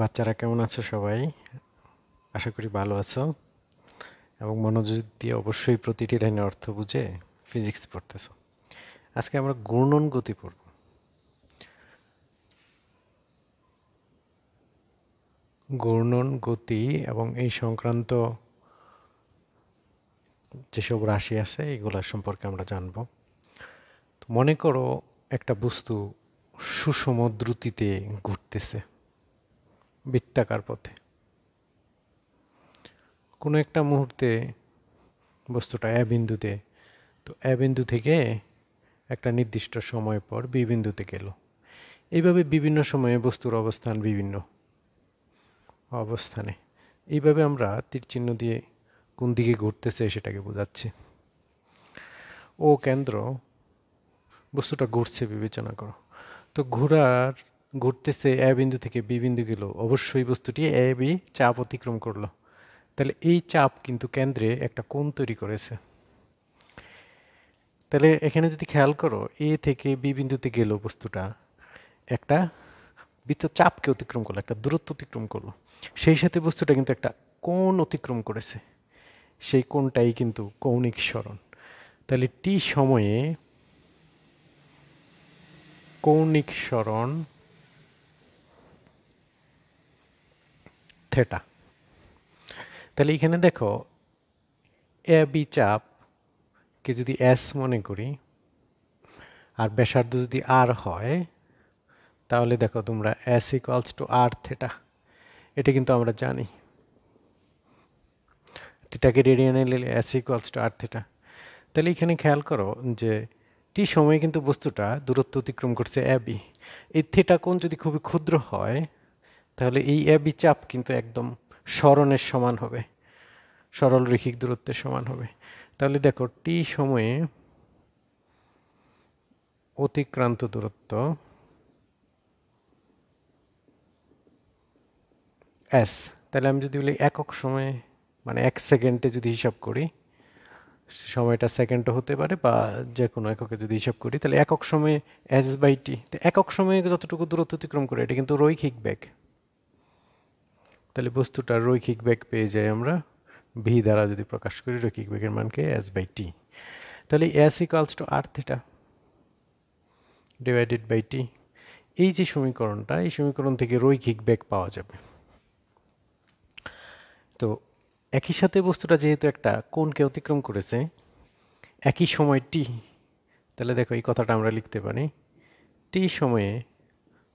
বাচ্চারা কেমন আছো সবাই আশা করি ভালো আছো এবং মনোযোগ দিয়ে অবশ্যই প্রতিটি লাইনের অর্থ বুঝে ফিজিক্স পড়তেছ আজকে আমরা ঘূর্ণন গতি পড়ব ঘূর্ণন গতি এবং এই সংক্রান্ত যেসব রাশি আছে এগুলো সম্পর্কে আমরা জানব তো মনে করো একটা বস্তু সুষম দ্রুতিতে ঘুরতেছে বৃত্তাকার পথে কোনো একটা মুহূর্তে বস্তুটা এ বিন্দুতে তো এ বিন্দু থেকে একটা নির্দিষ্ট সময় পর বি বিন্দুতে গেল এইভাবে বিভিন্ন সময়ে বস্তুর অবস্থান বিভিন্ন অবস্থানে এইভাবে আমরা তীরচিহ্ন দিয়ে কোন দিকে ঘুরতেছে সেটাকে বোঝাচ্ছি ও কেন্দ্র বস্তুটা ঘুরছে বিবেচনা করো তো ঘোরার ঘুরতেছে এ বিন্দু থেকে বি বিন্দু গেল অবশ্যই বস্তুটি এ বি চাপ অতিক্রম করলো তাহলে এই চাপ কিন্তু কেন্দ্রে একটা কোণ তৈরি করেছে তাহলে এখানে যদি খেয়াল করো এ থেকে বি বিন্দুতে গেল বস্তুটা একটা বৃত্ত চাপকে অতিক্রম করলো একটা দূরত্ব অতিক্রম করলো সেই সাথে বস্তুটা কিন্তু একটা কোণ অতিক্রম করেছে সেই কোণটাই কিন্তু কৌণিক স্মরণ তাহলে টি সময়ে কৌণিক স্মরণ থেটা তাহলে এখানে দেখো এ বি চাপকে যদি এস মনে করি আর ব্যাসার্ধ যদি আর হয় তাহলে দেখো তোমরা S equals to R theta এটা কিন্তু আমরা জানি থিটাকে রেডিয়ানে নিলে S equals to R theta তাহলে এখানে খেয়াল করো যে টি সময়ে কিন্তু বস্তুটা দূরত্ব অতিক্রম করছে অ্যাবি এই থেটা কোন যদি খুবই ক্ষুদ্র হয় তাহলে এই অ্যাবি চাপ কিন্তু একদম স্মরণের সমান হবে সরল রৈখিক দূরত্বের সমান হবে তাহলে দেখো টি সময়ে অতিক্রান্ত দূরত্ব এস তাহলে আমি যদি বলি একক সময়ে মানে এক সেকেন্ডে যদি হিসাব করি সময়টা সেকেন্ডও হতে পারে বা যে কোনো এককে যদি হিসাব করি তাহলে একক সময়ে এস বাই টি একক সময়ে যতটুকু দূরত্ব অতিক্রম করে এটা কিন্তু রৈখিক বেগ তাহলে বস্তুটার রৈখিক বেগ পেয়ে যাই আমরা ভি দ্বারা যদি প্রকাশ করি রৈখিক বেগের মানকে এস বাই টি তাহলে S equals to R theta divided by T এই যে সমীকরণটা এই সমীকরণ থেকে রৈখিক বেগ পাওয়া যাবে তো একই সাথে বস্তুটা যেহেতু একটা কোণকে অতিক্রম করেছে একই সময় টি তাহলে দেখো এই কথাটা আমরা লিখতে পারি টি সময়ে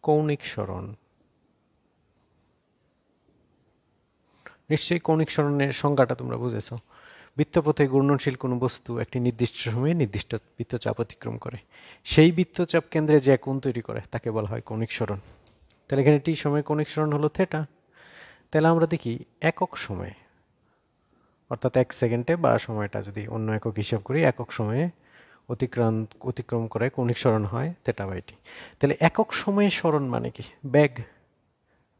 কৌণিক সরণ নিশ্চয়ই কৌণিক স্মরণের সংজ্ঞাটা তোমরা বুঝেছ বৃত্তপথে ঘূর্ণনশীল কোনো বস্তু একটি নির্দিষ্ট সময়ে নির্দিষ্ট বৃত্তচাপ অতিক্রম করে সেই বৃত্তচাপ কেন্দ্রে যে কোণ তৈরি করে তাকে বলা হয় কৌণিক স্মরণ তাহলে এখানে টি সময়ে কৌণিক স্মরণ হলো থেটা তাহলে আমরা দেখি একক সময়ে অর্থাৎ এক সেকেন্ডে বা সময়টা যদি অন্য একক হিসাব করি একক সময়ে অতিক্রান্ত অতিক্রম করে কৌণিক স্মরণ হয় থেটা বাইটি তাহলে একক সময়ে স্মরণ মানে কি ব্যাগ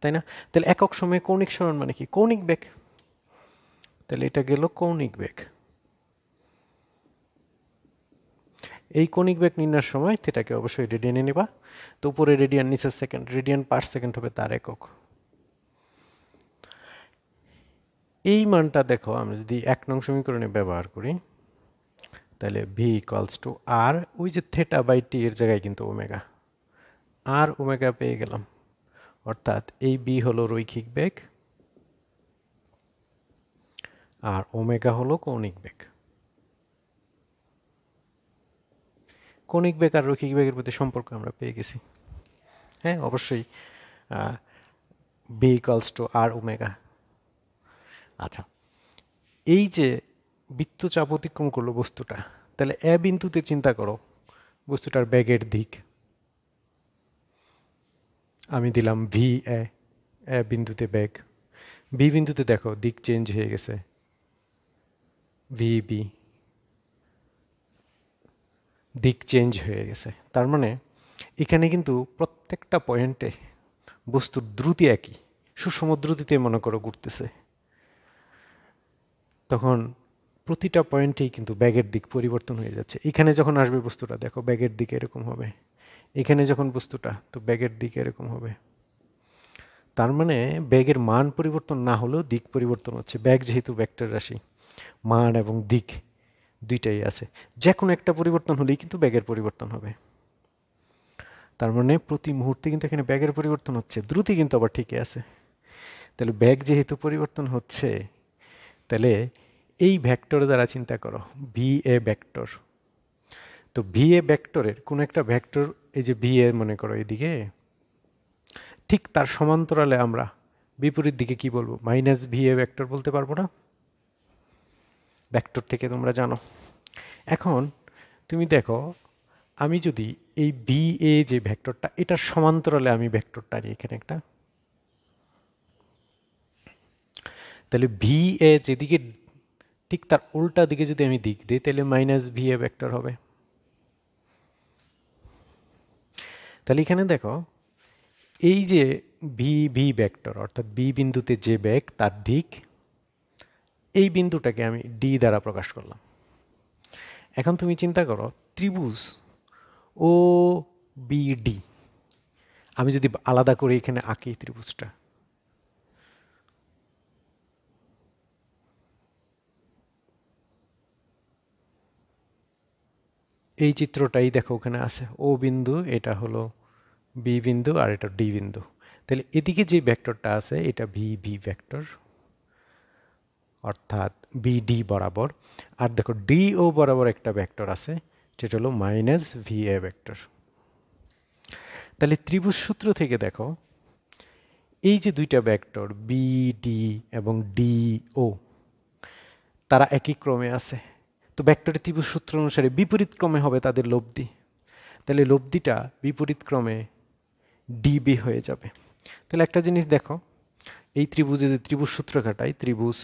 তাই না তাহলে একক সময়ে কৌণিক সরণ মানে কি কৌণিক বেগ তাহলে এটা গেল কৌণিক বেগ এই কৌণিক বেগ নির্ণয়ের সময় থেটাকে অবশ্যই রেডিয়ানে নেবা তো উপরে রেডিয়ান নিচে সেকেন্ড রেডিয়ান পার সেকেন্ড হবে তার একক এই মানটা দেখো আমরা যদি এক নং সমীকরণে ব্যবহার করি তাহলে ভি ইকালস টু আর ওই যে থেটা বাই টি এর জায়গায় কিন্তু ওমেগা আর ওমেগা পেয়ে গেলাম অর্থাৎ এই বি হলো রৈখিক বেগ আর ওমেগা হলো কৌণিক বেগ কৌণিক বেগ আর রৈখিক বেগের প্রতি সম্পর্ক আমরা পেয়ে গেছি হ্যাঁ অবশ্যই B equals to R omega আচ্ছা এই যে বৃত্তচাপ অতিক্রম করলো বস্তুটা তাহলে এ বিন্দুতে চিন্তা করো বস্তুটার ব্যাগের দিক আমি দিলাম ভি এ এ বিন্দুতে ব্যাগ বি বিন্দুতে দেখো দিক চেঞ্জ হয়ে গেছে ভি বি দিক চেঞ্জ হয়ে গেছে তার মানে এখানে কিন্তু প্রত্যেকটা পয়েন্টে বস্তুর দ্রুতি একই সুষম দ্রুতিতে মনে করো ঘুরতেছে তখন প্রতিটা পয়েন্টেই কিন্তু ব্যাগের দিক পরিবর্তন হয়ে যাচ্ছে এখানে যখন আসবে বস্তুটা দেখো ব্যাগের দিকে এরকম হবে এখানে যখন বস্তুটা তো ব্যাগের দিকে এরকম হবে তার মানে ব্যাগের মান পরিবর্তন না হলেও দিক পরিবর্তন হচ্ছে ব্যাগ যেহেতু ব্যাগটার রাশি মান এবং দিক দুইটাই আছে যে কোনো একটা পরিবর্তন হলেই কিন্তু ব্যাগের পরিবর্তন হবে তার মানে প্রতি মুহূর্তে কিন্তু এখানে ব্যাগের পরিবর্তন হচ্ছে দ্রুতি কিন্তু আবার ঠিকই আছে তাহলে ব্যাগ যেহেতু পরিবর্তন হচ্ছে তাহলে এই ভ্যাক্টর দ্বারা চিন্তা করো ভি এ ভ্যাক্টর তো ভি এ ভ্যাক্টরের কোনো একটা ভ্যাক্টর এই যে ভি এ মনে করো এদিকে ঠিক তার সমান্তরালে আমরা বিপরীত দিকে কি বলবো মাইনাস ভি এ ভ্যাক্টর বলতে পারবো না ভ্যাক্টর থেকে তোমরা জানো এখন তুমি দেখো আমি যদি এই বি এ যে ভ্যাক্টরটা এটার সমান্তরালে আমি ভ্যাক্টরটা নিয়ে এখানে একটা তাহলে ভি এ যেদিকে ঠিক তার উল্টা দিকে যদি আমি দিক দিই তাহলে মাইনাস ভি এ ভ্যাক্টর হবে তাহলে এখানে দেখো এই যে ভি ভি ব্যাক্টর অর্থাৎ বি বিন্দুতে যে ব্যাগ তার দিক এই বিন্দুটাকে আমি ডি দ্বারা প্রকাশ করলাম এখন তুমি চিন্তা করো ত্রিভুজ ও বি ডি আমি যদি আলাদা করে এখানে আঁকি ত্রিভুজটা এই চিত্রটাই দেখো ওখানে আছে ও বিন্দু এটা হলো বি বিন্দু আর এটা ডি বিন্দু তাহলে এদিকে যে ভেক্টরটা আছে এটা ভি ভি ভেক্টর অর্থাৎ বি ডি বরাবর আর দেখো ডি ও বরাবর একটা ভেক্টর আছে যেটা হলো মাইনাস ভি এ ভেক্টর তাহলে ত্রিভুজ সূত্র থেকে দেখো এই যে দুইটা ভেক্টর ডি এবং ডি ও তারা একই ক্রমে আছে তো ভেক্টরের ত্রিভুজ সূত্র অনুসারে বিপরীত ক্রমে হবে তাদের লব্ধি তাহলে লব্ধিটা বিপরীত ক্রমে ডিবি হয়ে যাবে তাহলে একটা জিনিস দেখো এই ত্রিভুজে যে ত্রিভুজ সূত্র কাটাই ত্রিভুজ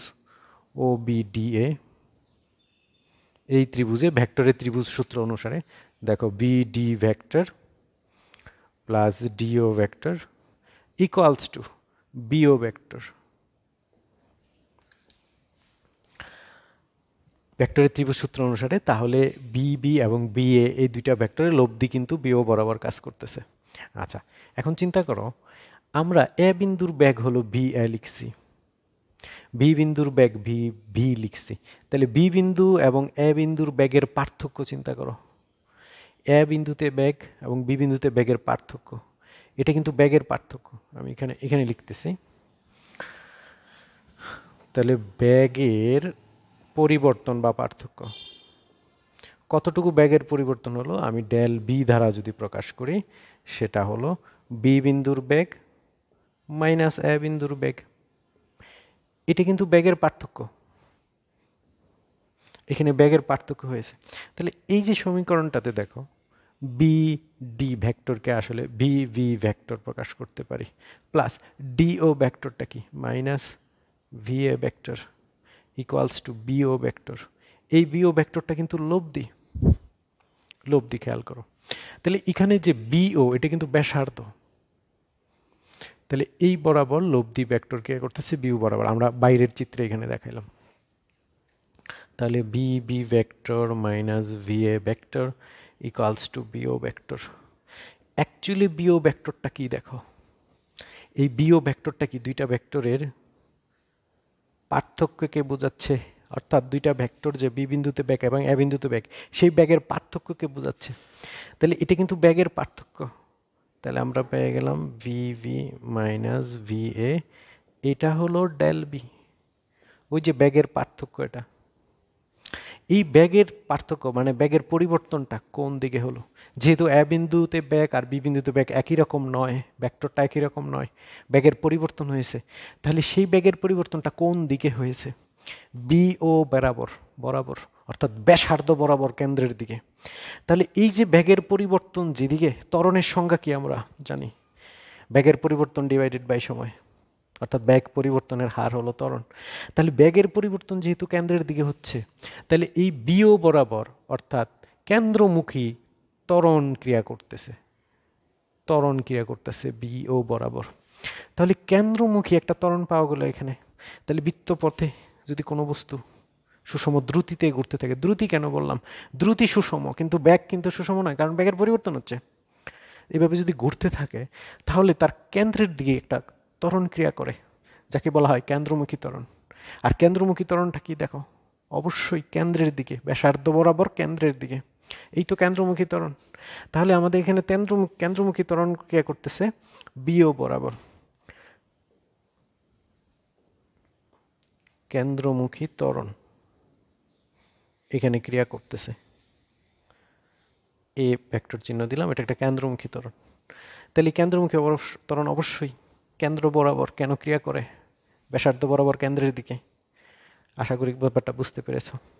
ও বি ডি এ এই ত্রিভুজে ভেক্টরের ত্রিভুজ সূত্র অনুসারে দেখো B D vector plus D O vector equals to B O vector ভেক্টরের ত্রিভুজ সূত্র অনুসারে তাহলে বি বি এবং বি এ এই দুইটা ভেক্টরের লব্ধি কিন্তু বিও বরাবর কাজ করতেছে আচ্ছা এখন চিন্তা করো আমরা এ বিন্দুর ব্যাগ হলো বি এ লিখছি বি বিন্দুর ব্যাগ ভি ভি লিখছি তাহলে বি বিন্দু এবং এ বিন্দুর ব্যাগের পার্থক্য চিন্তা করো এ বিন্দুতে ব্যাগ এবং বি বিন্দুতে ব্যাগের পার্থক্য এটা কিন্তু ব্যাগের পার্থক্য আমি এখানে এখানে লিখতেছি তাহলে ব্যাগের পরিবর্তন বা পার্থক্য কতটুকু ব্যাগের পরিবর্তন হলো আমি ডেল বি দ্বারা যদি প্রকাশ করি সেটা হলো বি বিন্দুর বেগ মাইনাস এ বিন্দুর বেগ এটা কিন্তু ব্যাগের পার্থক্য এখানে ব্যাগের পার্থক্য হয়েছে তাহলে এই যে সমীকরণটাতে দেখো বি ডি ভ্যাক্টরকে আসলে ভি ভি ভ্যাক্টর প্রকাশ করতে পারি প্লাস ডি ও ভ্যাক্টরটা কি minus V A vector equals to B O vector এই বি ও ভ্যাক্টরটা কিন্তু লব্ধি লব্ধি খেয়াল করো তাহলে এখানে যে বিও এটা কিন্তু ব্যাসার্ধ তাহলে এই বরাবর লব্ধি কে করতেছে বিউ বরাবর আমরা বাইরের চিত্রে এখানে দেখাইলাম তাহলে B B vector minus V A vector equals to B O vector actually B O ভেক্টরটা কি দেখো এই বিও ভেক্টরটা কি দুইটা ভেক্টরের পার্থক্যকে বোঝাচ্ছে অর্থাৎ দুইটা ভেক্টর যে বি বিন্দুতে ব্যাগ এবং এ বিন্দুতে ব্যাগ সেই ব্যাগের পার্থক্যকে বোঝাচ্ছে তাহলে এটা কিন্তু ব্যাগের পার্থক্য তাহলে আমরা পেয়ে গেলাম V V minus V A এটা হলো ডেল বি ওই যে ব্যাগের পার্থক্য এটা এই ব্যাগের পার্থক্য মানে ব্যাগের পরিবর্তনটা কোন দিকে হলো যেহেতু এ বিন্দুতে ব্যাগ আর বি বিন্দুতে ব্যাগ একই রকম নয় ব্যাক্টরটা একই রকম নয় ব্যাগের পরিবর্তন হয়েছে তাহলে সেই ব্যাগের পরিবর্তনটা কোন দিকে হয়েছে বিও বরাবর বরাবর অর্থাৎ ব্যাসার্ধ বরাবর কেন্দ্রের দিকে তাহলে এই যে ব্যাগের পরিবর্তন যেদিকে তরণের সংজ্ঞা কি আমরা জানি ব্যাগের পরিবর্তন ডিভাইডেড বাই সময় অর্থাৎ ব্যাগ পরিবর্তনের হার হলো ত্বরণ তাহলে ব্যাগের পরিবর্তন যেহেতু কেন্দ্রের দিকে হচ্ছে তাহলে এই বিও বরাবর অর্থাৎ কেন্দ্রমুখী ত্বরণ ক্রিয়া করতেছে ত্বরণ ক্রিয়া করতেছে বিও বরাবর তাহলে কেন্দ্রমুখী একটা তরণ পাওয়া গেল এখানে তাহলে বৃত্তপথে যদি কোনো বস্তু সুষম দ্রুতিতে ঘুরতে থাকে দ্রুতি কেন বললাম দ্রুতি সুষম কিন্তু ব্যাগ কিন্তু সুষম নয় কারণ ব্যাগের পরিবর্তন হচ্ছে এভাবে যদি ঘুরতে থাকে তাহলে তার কেন্দ্রের দিকে একটা ত্বরণ ক্রিয়া করে যাকে বলা হয় কেন্দ্রমুখী ত্বরণ আর কেন্দ্রমুখী ত্বরণটা কি দেখো অবশ্যই কেন্দ্রের দিকে ব্যাসার্ধ বরাবর কেন্দ্রের দিকে এই তো কেন্দ্রমুখী ত্বরণ তাহলে আমাদের এখানে কেন্দ্রমুখী ত্বরণ ক্রিয়া করতেছে বিও বরাবর কেন্দ্রমুখী ত্বরণ এখানে ক্রিয়া করতেছে এ ভেক্টর চিহ্ন দিলাম এটা একটা কেন্দ্রমুখী ত্বরণ তাহলে কেন্দ্রমুখী ত্বরণ অবশ্যই কেন্দ্র বরাবর কেন ক্রিয়া করে ব্যাসার্ধ বরাবর কেন্দ্রের দিকে আশা করি ব্যাপারটা বুঝতে পেরেছো